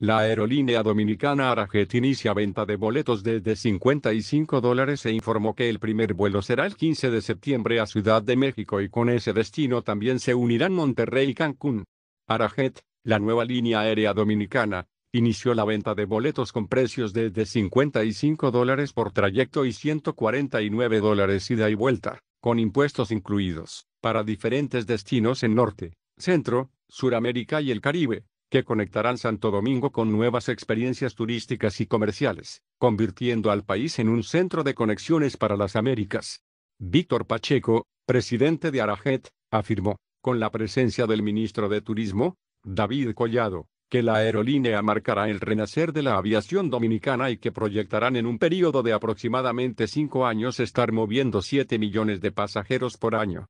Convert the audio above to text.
La aerolínea dominicana Arajet inicia venta de boletos desde 55 dólares e informó que el primer vuelo será el 15 de septiembre a Ciudad de México y con ese destino también se unirán Monterrey y Cancún. Arajet, la nueva línea aérea dominicana, inició la venta de boletos con precios desde 55 dólares por trayecto y 149 dólares ida y vuelta, con impuestos incluidos, para diferentes destinos en Norte, Centro, Suramérica y el Caribe que conectarán Santo Domingo con nuevas experiencias turísticas y comerciales, convirtiendo al país en un centro de conexiones para las Américas. Víctor Pacheco, presidente de Arajet, afirmó, con la presencia del ministro de Turismo, David Collado, que la aerolínea marcará el renacer de la aviación dominicana y que proyectarán en un periodo de aproximadamente cinco años estar moviendo siete millones de pasajeros por año.